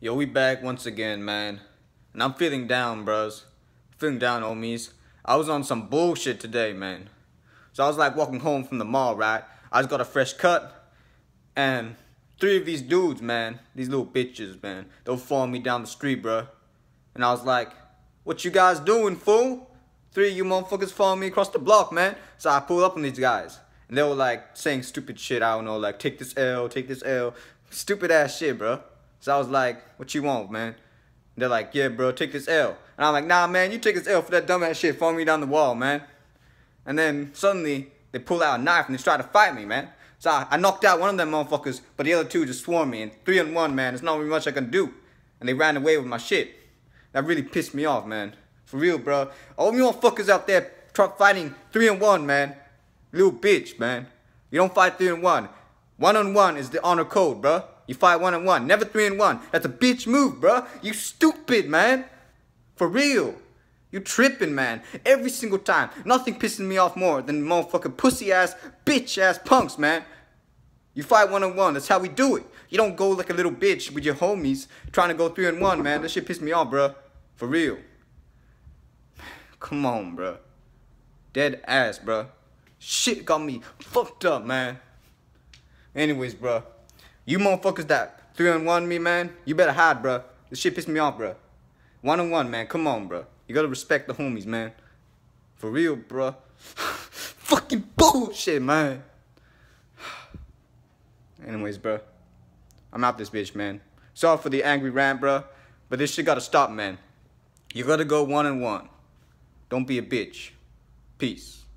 Yo, we back once again, man. And I'm feeling down, bros. Feeling down, homies. I was on some bullshit today, man. So I was like walking home from the mall, right? I just got a fresh cut. And three of these dudes, man, these little bitches, man, they were following me down the street, bro. And I was like, what you guys doing, fool? Three of you motherfuckers following me across the block, man. So I pulled up on these guys. And they were like saying stupid shit, I don't know, like take this L, take this L. Stupid ass shit, bro. So I was like, what you want, man? They're like, yeah, bro, take this L. And I'm like, nah, man, you take this L for that dumbass shit falling me down the wall, man. And then suddenly they pull out a knife and they try to fight me, man. So I, I knocked out one of them motherfuckers, but the other two just swarmed me. And three on one, man, there's not really much I can do. And they ran away with my shit. That really pissed me off, man. For real, bro. All you fuckers out there try fighting three on one, man. Little bitch, man. You don't fight three on one. One on one is the honor code, bro. You fight one on one, never three and one. That's a bitch move, bruh. You stupid, man. For real. You tripping, man. Every single time. Nothing pisses me off more than motherfucking pussy ass, bitch ass punks, man. You fight one on one. That's how we do it. You don't go like a little bitch with your homies trying to go three and one, man. That shit pissed me off, bro. For real. Come on, bro. Dead ass, bro. Shit got me fucked up, man. Anyways, bro. You motherfuckers that three on one me, man, you better hide, bro. This shit pissed me off, bro. One on one, man. Come on, bro. You gotta respect the homies, man. For real, bro. Fucking bullshit, man. Anyways, bro. I'm out this bitch, man. Sorry for the angry rant, bro. But this shit gotta stop, man. You gotta go one on one. Don't be a bitch. Peace.